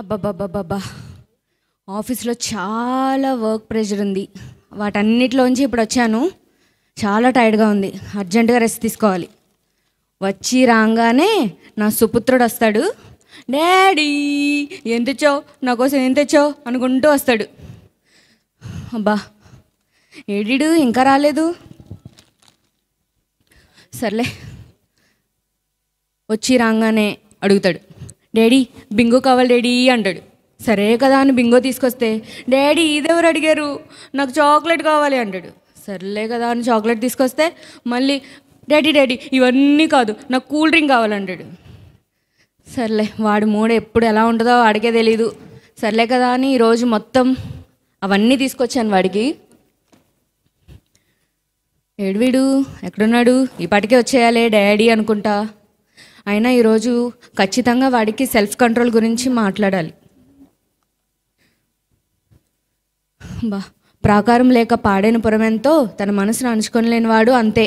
అబ్బాబ్బాబ్బాబ్బా ఆఫీస్లో చాలా work pressure ఉంది వాటన్నిటిలోంచి ఇప్పుడు వచ్చాను చాలా టైర్డ్గా ఉంది అర్జెంటుగా రెస్ట్ తీసుకోవాలి వచ్చి రాగానే నా సుపుత్రుడు వస్తాడు డాడీ ఏం తెచ్చావు నా కోసం ఏం తెచ్చావు అనుకుంటూ వస్తాడు అబ్బా ఏడిడు ఇంకా రాలేదు సర్లే వచ్చి రాగానే అడుగుతాడు డాడీ బింగో కావాలి డాడీ అంటాడు సరే కదా అని బింగో తీసుకొస్తే డాడీ ఇదెవరు అడిగారు నాకు చాక్లెట్ కావాలి అంటాడు సర్లే కదా అని చాక్లెట్ తీసుకొస్తే మళ్ళీ డాడీ డాడీ ఇవన్నీ కాదు నాకు కూల్ డ్రింక్ కావాలంటాడు సర్లే వాడు మూడ ఎప్పుడు ఎలా ఉంటుందో వాడికే తెలీదు సర్లే కదా అని ఈరోజు మొత్తం అవన్నీ తీసుకొచ్చాను వాడికి వీడు ఎక్కడున్నాడు ఈ పాటికే డాడీ అనుకుంటా అయినా ఈరోజు ఖచ్చితంగా వాడికి సెల్ఫ్ కంట్రోల్ గురించి మాట్లాడాలి బా ప్రాకారం లేక పాడైన పురమెంతో తన మనసును అణుచుకొని వాడు అంతే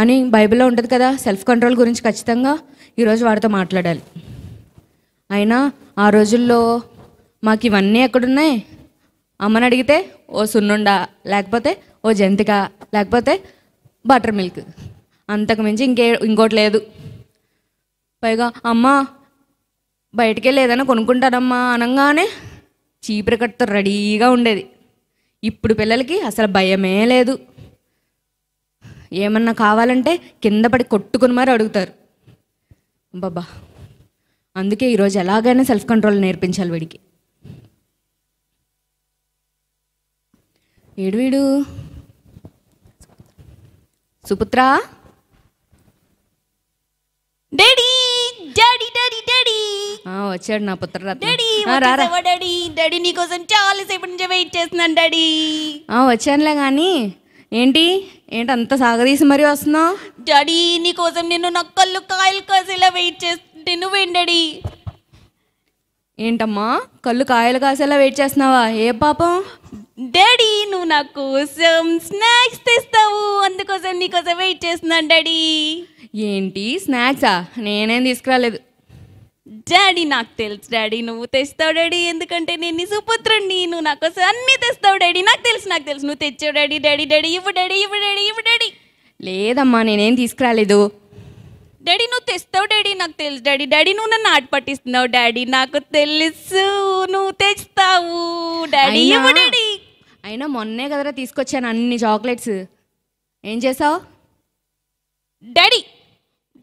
అని బైబిల్లో ఉంటుంది కదా సెల్ఫ్ కంట్రోల్ గురించి ఖచ్చితంగా ఈరోజు వాడితో మాట్లాడాలి అయినా ఆ రోజుల్లో మాకు ఇవన్నీ ఎక్కడున్నాయి అమ్మని అడిగితే ఓ సున్నుండా లేకపోతే ఓ జంతిక లేకపోతే బటర్ మిల్క్ అంతకుమించి ఇంకే ఇంకోటి లేదు పైగా అమ్మా బయటికి వెళ్ళి ఏదైనా కొనుక్కుంటారమ్మా అనగానే చీపురు కట్ట రెడీగా ఉండేది ఇప్పుడు పిల్లలకి అసలు భయమే లేదు ఏమన్నా కావాలంటే కింద పడి కొట్టుకుని మరి అడుగుతారు బాబా అందుకే ఈరోజు ఎలాగైనా సెల్ఫ్ కంట్రోల్ నేర్పించాలి వీడికి ఏడు వీడు సుపుత్రా డాడీ డాడీ డాడీ డాడీ వచ్చాడు నా పుత్రరత్న డాడీ రారా డాడీ డాడీ నీకోసం చాలా సేపటి నుంచి వెయిట్ చేస్తున్నాను డాడీ ఆ వచ్చానులే కానీ ఏంటి ఏంటి అంత సాగదీసి మరీ వస్తున్నావు డాడీ నీకోసం నిన్ను నా కళ్ళు కాయలు కాసేలా వెయిట్ చేస్తుంటే నువ్వేం డాడీ ఏంటమ్మా కళ్ళు కాయలు కాసేలా వెయిట్ చేస్తున్నావా ఏ పాపం డాడీ నువ్వు నా కోసం స్నాక్స్ తెస్తావు అందుకోసం నీకోసం వెయిట్ చేస్తున్నాను డాడీ ఏంటి స్నాక్సా నేనేం తీసుకురాలేదు డాడీ నాకు తెలుసు డాడీ నువ్వు తెస్తావు డాడీ ఎందుకంటే నేను నీ సుపుత్రుడిని నువ్వు నా కోసం అన్నీ తెస్తావు డాడీ నాకు తెలుసు నాకు తెలుసు నువ్వు తెచ్చావు డాడీ డాడీ డాడీ ఇవ్వు డాడీ ఇవ్వు డాడీ ఇవ్వు డాడీ లేదమ్మా నేనేం తీసుకురాలేదు డాడీ నువ్వు తెస్తావు డాడీ నాకు తెలుసు డాడీ డాడీ నువ్వు నన్ను ఆట పట్టిస్తున్నావు డాడీ నాకు తెలుసు నువ్వు తెస్తావు డాడీ ఇవ్వు డాడీ అయినా మొన్నే కదరా తీసుకొచ్చాను అన్ని చాక్లెట్స్ ఏం చేసావు డాడీ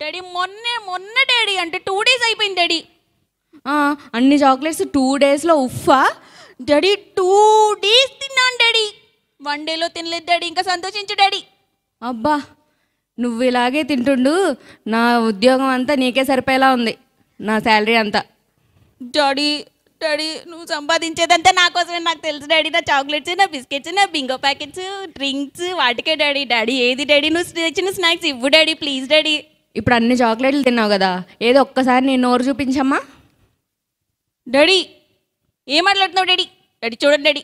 డాడీ మొన్నే మొన్న డాడీ అంటే టూ డేస్ అయిపోయింది డాడీ అన్ని చాక్లెట్స్ టూ డేస్లో ఉఫ్ఫా డాడీ టూ డేస్ తిన్నాను డాడీ వన్ డేలో తినలేదు డాడీ ఇంకా సంతోషించు డాడీ అబ్బా నువ్వు ఇలాగే తింటుండు నా ఉద్యోగం అంతా నీకే సరిపోయేలా ఉంది నా శాలరీ అంతా డాడీ డాడీ నువ్వు సంపాదించేదంతా నా కోసమే నాకు తెలుసు డాడీ నా చాక్లెట్స్ నా బిస్కెట్స్ నా బింగో ప్యాకెట్స్ డ్రింక్స్ వాటికే డాడీ డాడీ ఏది డాడీ నువ్వు తెచ్చిన స్నాక్స్ ఇవ్వు డాడీ ప్లీజ్ డాడీ ఇప్పుడు అన్ని చాక్లెట్లు తిన్నావు కదా ఏదో ఒక్కసారి నేను నోరు చూపించమ్మా డాడీ ఏం మాట్లాడుతున్నావు డాడీ డాడీ చూడండి డాడీ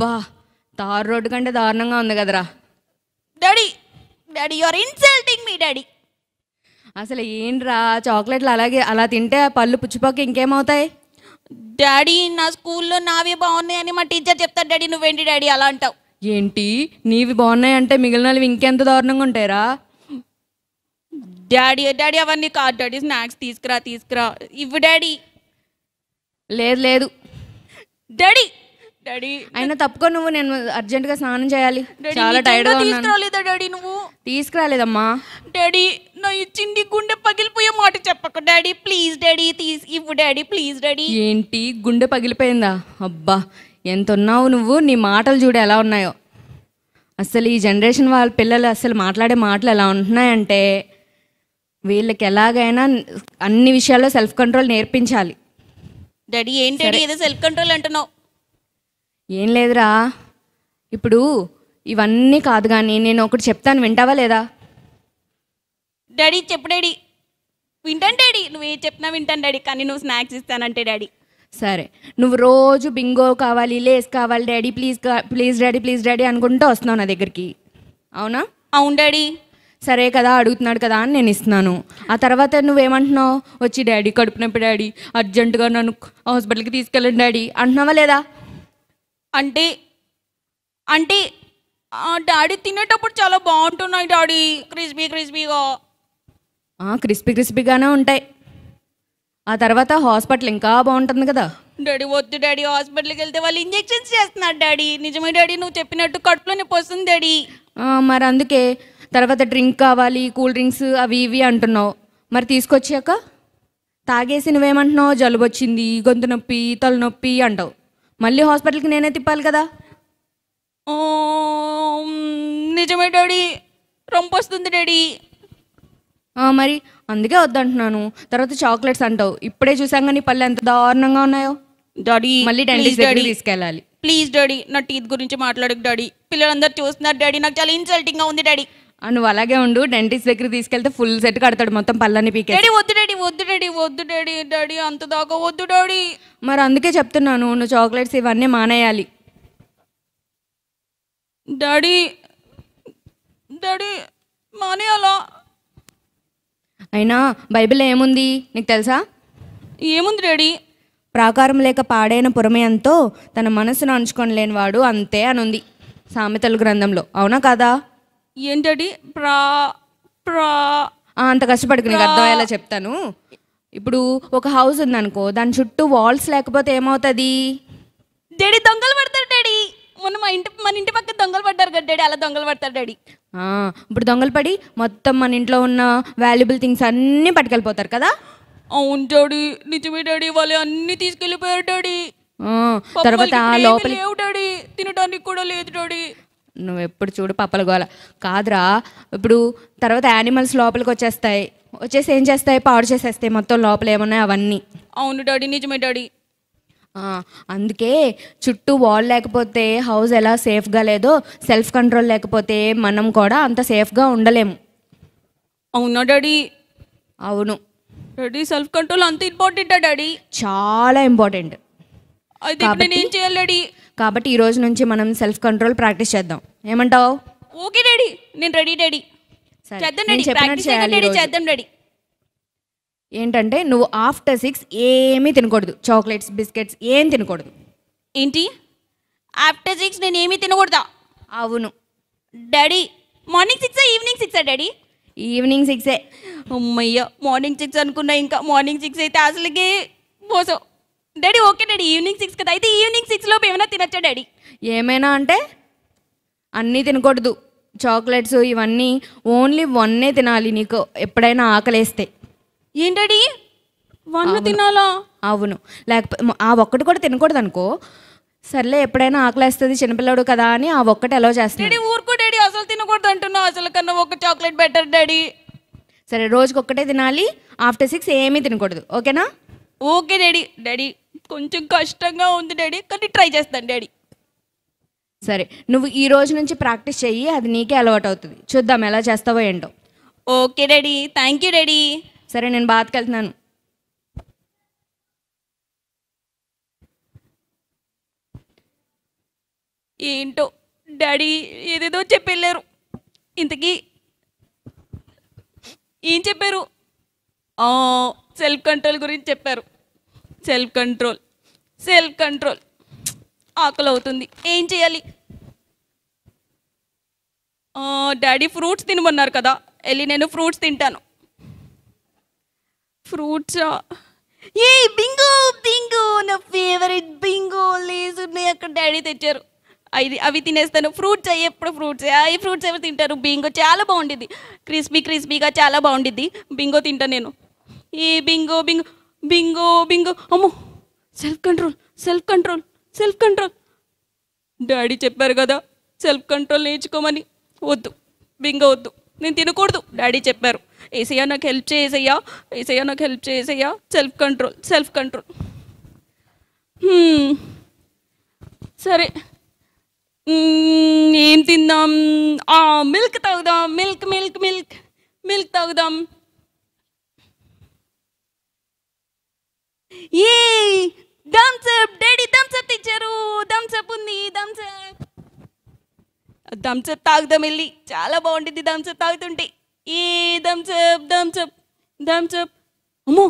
బా తారు రోడ్డు కంటే దారుణంగా ఉంది కదరా daddy daddy you are insulting me daddy అసలు ఏంట్రా చాక్లెట్లు అలాగే అలా తింటే పళ్ళు పుచ్చిపోక ఇంకేమవుతాయి డాడీ నా స్కూల్లో నావే బాగున్నాయని మా టీచర్ చెప్తాడు డాడీ నువ్వేంటి డాడీ అలా అంటావు ఏంటి నీవి బాగున్నాయి అంటే మిగిలినవి ఇంకెంత దారుణంగా ఉంటాయరా డాడీ డాడీ అవన్నీ కాదు డాడీ స్నాక్స్ తీసుకురా తీసుకురా ఇవ్వు డాడీ లేదు లేదు డాడీ డాడీ అయినా తప్పుకో నువ్వు నేను గా స్నానం చేయాలి చాలా టైర్డ్గా తీసుకురాలేదా డాడీ నువ్వు తీసుకురాలేదమ్మా డాడీ నా ఇచ్చింది గుండె పగిలిపోయే మాట చెప్పకు డాడీ ప్లీజ్ డాడీ తీసి ఇవ్వు డాడీ ప్లీజ్ డాడీ ఏంటి గుండె పగిలిపోయిందా అబ్బా ఎంత ఉన్నావు నువ్వు నీ మాటలు చూడు ఎలా ఉన్నాయో అసలు ఈ జనరేషన్ వాళ్ళ పిల్లలు అసలు మాట్లాడే మాటలు ఎలా ఉంటున్నాయంటే వీళ్ళకి ఎలాగైనా అన్ని విషయాల్లో సెల్ఫ్ కంట్రోల్ నేర్పించాలి డాడీ ఏంటంటే ఏదో సెల్ఫ్ కంట్రోల్ అంటున్నావు ఏం లేదురా ఇప్పుడు ఇవన్నీ కాదు కానీ నేను ఒకటి చెప్తాను వింటావా లేదా డాడీ చెప్పు డాడీ వింటాను డాడీ నువ్వు ఏం చెప్పినా వింటాను డాడీ కానీ నువ్వు స్నాక్స్ ఇస్తానంటే డాడీ సరే నువ్వు రోజు బింగో కావాలి లేస్ కావాలి daddy please please daddy please daddy అనుకుంటూ వస్తున్నావు నా దగ్గరికి అవునా అవును డాడీ సరే కదా అడుగుతున్నాడు కదా అని నేను ఇస్తున్నాను ఆ తర్వాత నువ్వేమంటున్నావు వచ్చి డాడీ కడుపు నొప్పి డాడీ అర్జెంటుగా నన్ను హాస్పిటల్కి తీసుకెళ్ళండి డాడీ అంటున్నావా లేదా అంటే అంటే డాడీ తినేటప్పుడు చాలా బాగుంటున్నాయి డాడీ క్రిస్పీ క్రిస్పీగా క్రిస్పీ క్రిస్పీగానే ఉంటాయి ఆ తర్వాత హాస్పిటల్ ఇంకా బాగుంటుంది కదా డాడీ వద్దు డాడీ హాస్పిటల్కి వెళ్తే వాళ్ళు ఇంజెక్షన్స్ చేస్తున్నారు డాడీ నిజమే డాడీ నువ్వు చెప్పినట్టు కడుపులో నొప్పి వస్తుంది డాడీ మరి అందుకే తర్వాత డ్రింక్ కావాలి కూల్ డ్రింక్స్ అవి ఇవి అంటున్నావు మరి తీసుకొచ్చాక తాగేసి నువ్వేమంటున్నావు జలుబు వచ్చింది గొంతు నొప్పి తలనొప్పి అంటావు మళ్ళీ హాస్పిటల్కి నేనే తిప్పాలి కదా నిజమే డాడీ వస్తుంది డాడీ మరి అందుకే వద్దంటున్నాను తర్వాత చాక్లెట్స్ అంటావు ఇప్పుడే చూసాం కానీ పళ్ళు ఎంత దారుణంగా ఉన్నాయో డాడీ మళ్ళీ డెంటిస్ డాడీ తీసుకెళ్ళాలి ప్లీజ్ డాడీ నా టీత్ గురించి మాట్లాడకు డాడీ పిల్లలందరూ చూస్తున్నారు డాడీ నాకు చాలా ఇన్సల్టింగ్గా ఉంది డాడీ నువ్వు అలాగే ఉండు డెంటిస్ట్ దగ్గర తీసుకెళ్తే ఫుల్ సెట్ కడతాడు మొత్తం పళ్ళని పీకే డాడీ వద్దు డాడీ వద్దు డాడీ వద్దు డాడీ డాడీ అంత దాకా వద్దు డాడీ మరి అందుకే చెప్తున్నాను నువ్వు చాక్లెట్స్ ఇవన్నీ మానేయాలి డాడీ డాడీ మానేయాలా అయినా బైబిల్ ఏముంది నీకు తెలుసా ఏముంది డాడీ ప్రాకారం లేక పాడైన పురమయంతో తన మనసును అంచుకొని లేనివాడు అంతే అనుంది సామెతల గ్రంథంలో అవునా కాదా ఏంటడి ప్రా ప్రా అంత కష్టపడి నీకు అర్థమయ్యేలా చెప్తాను ఇప్పుడు ఒక హౌస్ ఉందనుకో దాని చుట్టూ వాల్స్ లేకపోతే ఏమవుతుంది డాడీ దొంగలు పడతారు డాడీ మొన్న మా ఇంటి మన ఇంటి పక్క దొంగలు పడ్డారు కదా డాడీ అలా దొంగలు పడతారు డాడీ ఇప్పుడు దొంగలు పడి మొత్తం మన ఇంట్లో ఉన్న వాల్యుబుల్ థింగ్స్ అన్నీ పట్టుకెళ్ళిపోతారు కదా అవును డాడీ నిజమే డాడీ వాళ్ళు అన్ని తీసుకెళ్ళిపోయారు డాడీ తర్వాత లోపల తినడానికి కూడా లేదు డాడీ నువ్వు ఎప్పుడు చూడు పప్పల గోల కాదురా ఇప్పుడు తర్వాత యానిమల్స్ లోపలికి వచ్చేస్తాయి వచ్చేసి ఏం చేస్తాయి పాడు చేసేస్తాయి మొత్తం లోపల ఏమన్నాయి అవన్నీ అవును డాడీ నిజమే డాడీ అందుకే చుట్టూ వాల్ లేకపోతే హౌస్ ఎలా సేఫ్గా లేదో సెల్ఫ్ కంట్రోల్ లేకపోతే మనం కూడా అంత సేఫ్గా ఉండలేము అవునా డాడీ అవును డాడీ సెల్ఫ్ కంట్రోల్ అంత ఇంపార్టెంటా డాడీ చాలా ఇంపార్టెంట్ అయితే ఇప్పుడు నేను ఏం చేయాలి డాడీ కాబట్టి ఈ రోజు నుంచి మనం సెల్ఫ్ కంట్రోల్ ప్రాక్టీస్ చేద్దాం ఏమంటావు ఓకే డాడీ నేను రెడీ డాడీ చేద్దాం చేద్దాం ఏంటంటే నువ్వు ఆఫ్టర్ సిక్స్ ఏమీ తినకూడదు చాక్లెట్స్ బిస్కెట్స్ ఏం తినకూడదు ఏంటి ఆఫ్టర్ సిక్స్ నేను ఏమీ తినకూడదా అవును daddy morning six evening six daddy evening six అమ్మయ్య మార్నింగ్ సిక్స్ అనుకున్నా ఇంకా మార్నింగ్ సిక్స్ అయితే అసలుకి పోసావు daddy okay daddy evening six కదా అయితే ఈవినింగ్ సిక్స్ లోపు ఏమైనా తినచ్చా డాడీ ఏమైనా అంటే అన్నీ తినకూడదు చాక్లెట్స్ ఇవన్నీ ఓన్లీ వన్నే తినాలి నీకు ఎప్పుడైనా ఆకలేస్తే ఏంటడి వన్ తినాలా అవును లేకపోతే ఆ ఒక్కటి కూడా తినకూడదు అనుకో సర్లే ఎప్పుడైనా ఆకలేస్తుంది చిన్నపిల్లడు కదా అని ఆ ఒక్కటి అలో చేస్తాడు ఊరుకో డాడీ అసలు తినకూడదు అంటున్నావు అసలు కన్నా ఒక చాక్లెట్ బెటర్ డాడీ సరే రోజుకొక్కటే తినాలి ఆఫ్టర్ సిక్స్ ఏమీ తినకూడదు ఓకేనా ఓకే డాడీ డాడీ కొంచెం కష్టంగా ఉంది డాడీ కానీ ట్రై చేస్తాను డాడీ సరే నువ్వు ఈ రోజు నుంచి ప్రాక్టీస్ చెయ్యి అది నీకే అలవాటు అవుతుంది చూద్దాం ఎలా చేస్తావో ఏంటో okay daddy thank you daddy సరే నేను బాధకెళ్తున్నాను ఏంటో డాడీ ఏదేదో చెప్పెళ్ళారు ఇంతకీ ఏం చెప్పారు సెల్ఫ్ కంట్రోల్ గురించి చెప్పారు సెల్ఫ్ కంట్రోల్ సెల్ఫ్ కంట్రోల్ ఆకలి అవుతుంది ఏం చేయాలి డాడీ ఫ్రూట్స్ తినమన్నారు కదా వెళ్ళి నేను ఫ్రూట్స్ తింటాను ఫ్రూట్స్ ఏ బింగో బింగో నా ఫేవరెట్ బింగో లేస్ ఉన్నాయి అక్కడ డాడీ తెచ్చారు అది అవి తినేస్తాను ఫ్రూట్స్ అయ్యి ఎప్పుడు ఫ్రూట్స్ అవి ఫ్రూట్స్ ఎవరు తింటారు బింగో చాలా బాగుండిద్ది క్రిస్పీ క్రిస్పీగా చాలా బాగుండిద్ది బింగో తింటాను నేను ఈ బింగో బింగో బింగో బింగో అమ్మో self control self control self control daddy చెప్పారు కదా సెల్ఫ్ కంట్రోల్ నేర్చుకోమని వద్దు బింగో వద్దు నేను తినకూడదు డాడీ చెప్పారు ఏసయ్యా నాకు హెల్ప్ చేసేయ్యా ఏసయ్యా నాకు హెల్ప్ చేసేయ్యా సెల్ఫ్ కంట్రోల్ సెల్ఫ్ కంట్రోల్ సరే ఏం తిందాం మిల్క్ తాగుదాం మిల్క్ మిల్క్ మిల్క్ మిల్క్ తాగుదాం ఈ థమ్స్అప్ డాడీ థమ్స్అప్ ఇచ్చారు థమ్స్అప్ ఉంది థమ్స్అప్ థమ్స్అప్ తాగుదాం వెళ్ళి చాలా బాగుంటుంది థమ్స్అప్ తాగుతుంటే ఈ థమ్స్అప్ థమ్స్అప్ థమ్స్అప్ అమ్మో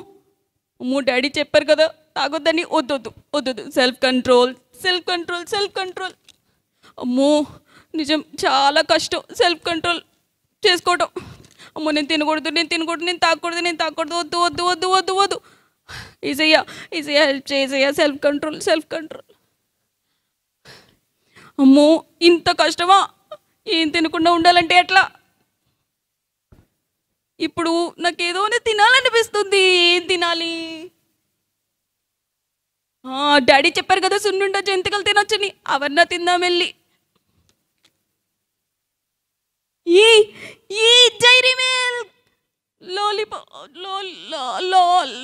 అమ్మో డాడీ చెప్పారు కదా తాగొద్దని వద్దొద్దు వద్దొద్దు self control self control self control అమ్మో నిజం చాలా కష్టం సెల్ఫ్ కంట్రోల్ చేసుకోవటం అమ్మో నేను తినకూడదు నేను తినకూడదు నేను తాగకూడదు నేను తాగకూడదు వద్దు వద్దు వద్దు వద్దు వద్దు ఈజయ్యా ఈజయ్యా హెల్ప్ చేసయ్యా సెల్ఫ్ కంట్రోల్ సెల్ఫ్ కంట్రోల్ అమ్మో ఇంత కష్టమా ఏం తినకుండా ఉండాలంటే ఎట్లా ఇప్పుడు నాకేదోనే తినాలనిపిస్తుంది ఏం తినాలి డాడీ చెప్పారు కదా సున్నుండా జంతికలు తినొచ్చని అవన్నా తిందాం వెళ్ళి ఈ ఈ Dairy Milk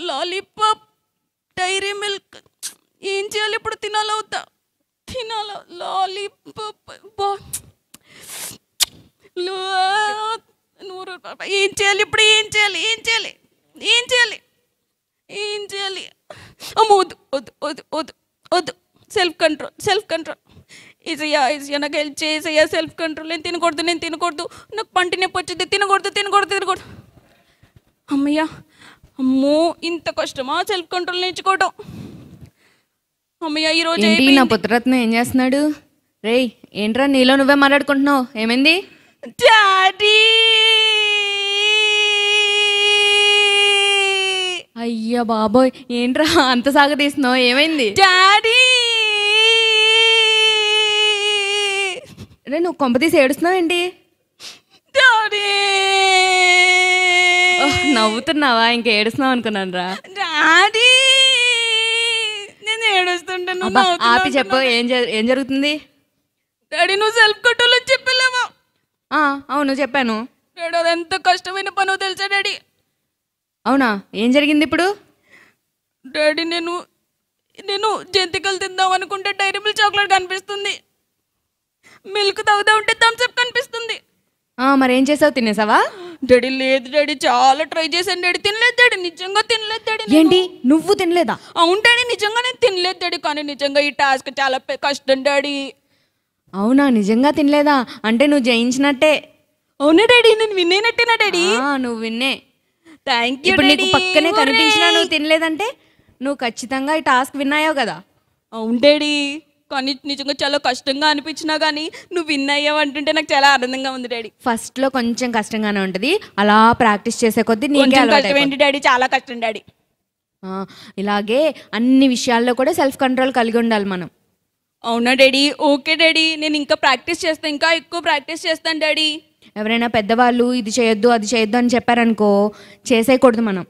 lollipop Dairy Milk ఏం చేయాలి ఇప్పుడు తినాలవుతా తినాల లాలీపాప్ బా నూరు ఏం చేయాలి ఇప్పుడు ఏం చేయాలి ఏం చేయాలి ఏం చేయాలి ఏం చేయాలి అమ్మ వద్దు వద్దు వద్దు వద్దు వద్దు సెల్ఫ్ కంట్రోల్ సెల్ఫ్ కంట్రోల్ ఈజయ్యా ఈజయ్యా నాకు హెల్ప్ చేసయ్యా సెల్ఫ్ కంట్రోల్ నేను తినకూడదు నేను తినకూడదు నాకు పంటి నొప్పి వచ్చింది తినకూడదు తినకూడదు తినకూడదు అమ్మయ్యా అమ్మో ఇంత కష్టమా సెల్ఫ్ కంట్రోల్ నేర్చుకోవటం అమ్మయ్య ఈరోజు ఏంటి నా పుత్రరత్న ఏం చేస్తున్నాడు రే ఏంట్రా నీలో నువ్వే మాట్లాడుకుంటున్నావు ఏమైంది డాడీ అయ్యా బాబోయ్ ఏంట్రా అంత సాగ సాగదీస్తున్నావు ఏమైంది డాడీ రే నువ్వు కొంప తీసి ఏడుస్తున్నావేంటి డాడీ నవ్వుతున్నావా ఇంకా ఏడుస్తున్నావు అనుకున్నాను రా నేను ఏడుస్తుంటాను ఆపి చెప్పు ఏం ఏం జరుగుతుంది డాడీ నువ్వు సెల్ఫ్ కట్టలు చెప్పలేవా అవును చెప్పాను డాడీ అది ఎంత కష్టమైన పను తెలుసా డాడీ అవునా ఏం జరిగింది ఇప్పుడు డాడీ నేను నేను జంతికలు తిందాం అనుకుంటే డైరీ మిల్క్ చాక్లెట్ కనిపిస్తుంది మిల్క్ తాగుదాం ఉంటే థమ్స్అప్ కనిపిస్తుంది మరేం చేసావు తినేసావా డాడీ లేదు డాడీ చాలా ట్రై చేశాను డాడీ తినలేదు డాడీ నిజంగా తినలేదు డాడీ ఏంటి నువ్వు తినలేదా అవును డాడీ నిజంగా నేను తినలేదు డాడీ కానీ నిజంగా ఈ టాస్క్ చాలా కష్టం డాడీ అవునా నిజంగా తినలేదా అంటే నువ్వు జయించినట్టే అవునా డాడీ నేను వినేనట్టేనా డాడీ ఆ, నువ్వు విన్నే థ్యాంక్ యూ నీకు పక్కనే కనిపించినా నువ్వు తినలేదంటే నువ్వు ఖచ్చితంగా ఈ టాస్క్ విన్నాయో కదా అవును డాడీ కానీ నిజంగా చాలా కష్టంగా అనిపించినా కానీ నువ్వు విన్ అయ్యావు అంటుంటే నాకు చాలా ఆనందంగా ఉంది డాడీ ఫస్ట్ లో కొంచెం కష్టంగానే ఉంటది అలా ప్రాక్టీస్ చేసే కొద్దీ డాడీ చాలా కష్టం డాడీ ఇలాగే అన్ని విషయాల్లో కూడా సెల్ఫ్ కంట్రోల్ కలిగి ఉండాలి మనం అవునా డాడీ ఓకే డాడీ నేను ఇంకా ప్రాక్టీస్ చేస్తాను ఇంకా ఎక్కువ ప్రాక్టీస్ చేస్తాను డాడీ ఎవరైనా పెద్దవాళ్ళు ఇది చేయొద్దు అది చేయొద్దు అని చెప్పారనుకో చేసేయకూడదు మనం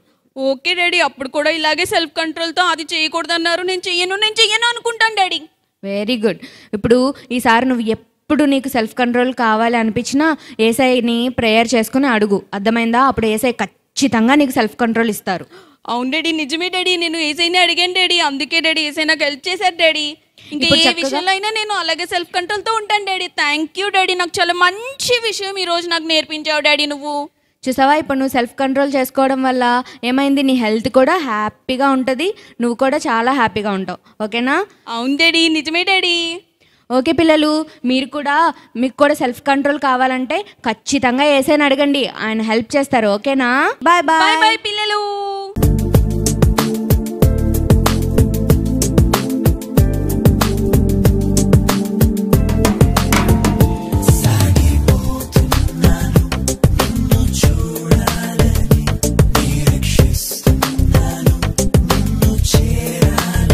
ఓకే డాడీ అప్పుడు కూడా ఇలాగే సెల్ఫ్ కంట్రోల్తో అది చేయకూడదు అన్నారు నేను చెయ్యను నేను చెయ్యను అనుకుంటాను డాడీ వెరీ గుడ్ ఇప్పుడు ఈసారి నువ్వు ఎప్పుడు నీకు సెల్ఫ్ కంట్రోల్ కావాలి అనిపించినా ఏసైని ప్రేయర్ చేసుకుని అడుగు అర్థమైందా అప్పుడు ఏసై ఖచ్చితంగా నీకు సెల్ఫ్ కంట్రోల్ ఇస్తారు అవును డాడీ నిజమే డాడీ నేను ఏసైని అడిగాను డాడీ అందుకే డాడీ ఏసై నాకు హెల్ప్ చేశారు డాడీ ఏ విషయంలో అయినా నేను అలాగే సెల్ఫ్ కంట్రోల్తో ఉంటాను డాడీ థ్యాంక్ యూ డాడీ నాకు చాలా మంచి విషయం ఈరోజు నాకు నేర్పించావు డాడీ నువ్వు చూసావా ఇప్పుడు నువ్వు సెల్ఫ్ కంట్రోల్ చేసుకోవడం వల్ల ఏమైంది నీ హెల్త్ కూడా హ్యాపీగా ఉంటుంది నువ్వు కూడా చాలా హ్యాపీగా ఉంటావు ఓకేనా అవును డాడీ నిజమే డాడీ ఓకే పిల్లలు మీరు కూడా మీకు కూడా సెల్ఫ్ కంట్రోల్ కావాలంటే ఖచ్చితంగా ఏసైనా అడగండి ఆయన హెల్ప్ చేస్తారు ఓకేనా బాయ్ బాయ్ బాయ్ పిల్లలు